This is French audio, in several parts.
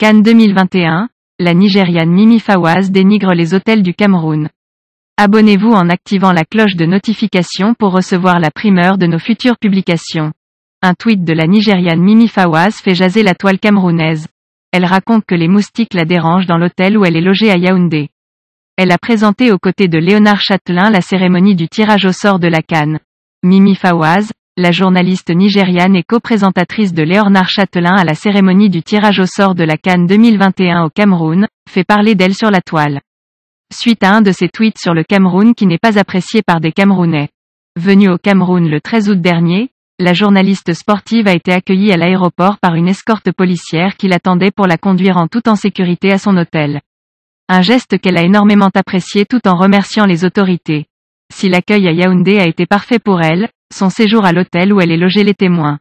Cannes 2021, la Nigériane Mimi Fawaz dénigre les hôtels du Cameroun. Abonnez-vous en activant la cloche de notification pour recevoir la primeur de nos futures publications. Un tweet de la Nigériane Mimi Fawaz fait jaser la toile camerounaise. Elle raconte que les moustiques la dérangent dans l'hôtel où elle est logée à Yaoundé. Elle a présenté aux côtés de Léonard Châtelain la cérémonie du tirage au sort de la Cannes. Mimi Fawaz, la journaliste nigériane et coprésentatrice de Léonard Châtelain à la cérémonie du tirage au sort de la Cannes 2021 au Cameroun, fait parler d'elle sur la toile. Suite à un de ses tweets sur le Cameroun qui n'est pas apprécié par des Camerounais. Venue au Cameroun le 13 août dernier, la journaliste sportive a été accueillie à l'aéroport par une escorte policière qui l'attendait pour la conduire en toute en sécurité à son hôtel. Un geste qu'elle a énormément apprécié tout en remerciant les autorités. Si l'accueil à Yaoundé a été parfait pour elle, son séjour à l'hôtel où elle est logée les témoins.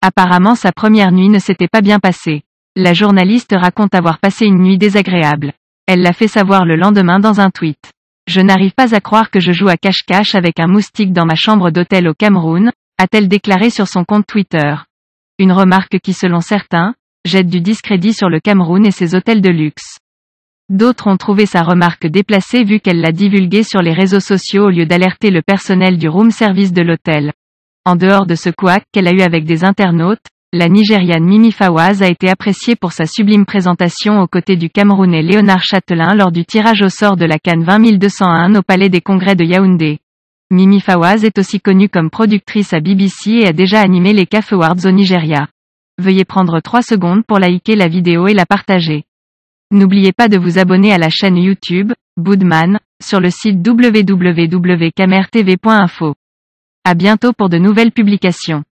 Apparemment sa première nuit ne s'était pas bien passée. La journaliste raconte avoir passé une nuit désagréable. Elle l'a fait savoir le lendemain dans un tweet. Je n'arrive pas à croire que je joue à cache-cache avec un moustique dans ma chambre d'hôtel au Cameroun, a-t-elle déclaré sur son compte Twitter. Une remarque qui selon certains, jette du discrédit sur le Cameroun et ses hôtels de luxe. D'autres ont trouvé sa remarque déplacée vu qu'elle l'a divulguée sur les réseaux sociaux au lieu d'alerter le personnel du room service de l'hôtel. En dehors de ce couac qu'elle a eu avec des internautes, la Nigériane Mimi Fawaz a été appréciée pour sa sublime présentation aux côtés du Camerounais Léonard Châtelain lors du tirage au sort de la Cannes 20201 au Palais des Congrès de Yaoundé. Mimi Fawaz est aussi connue comme productrice à BBC et a déjà animé les CAF Awards au Nigeria. Veuillez prendre 3 secondes pour liker la vidéo et la partager. N'oubliez pas de vous abonner à la chaîne YouTube, Boodman, sur le site www.camertv.info. À bientôt pour de nouvelles publications.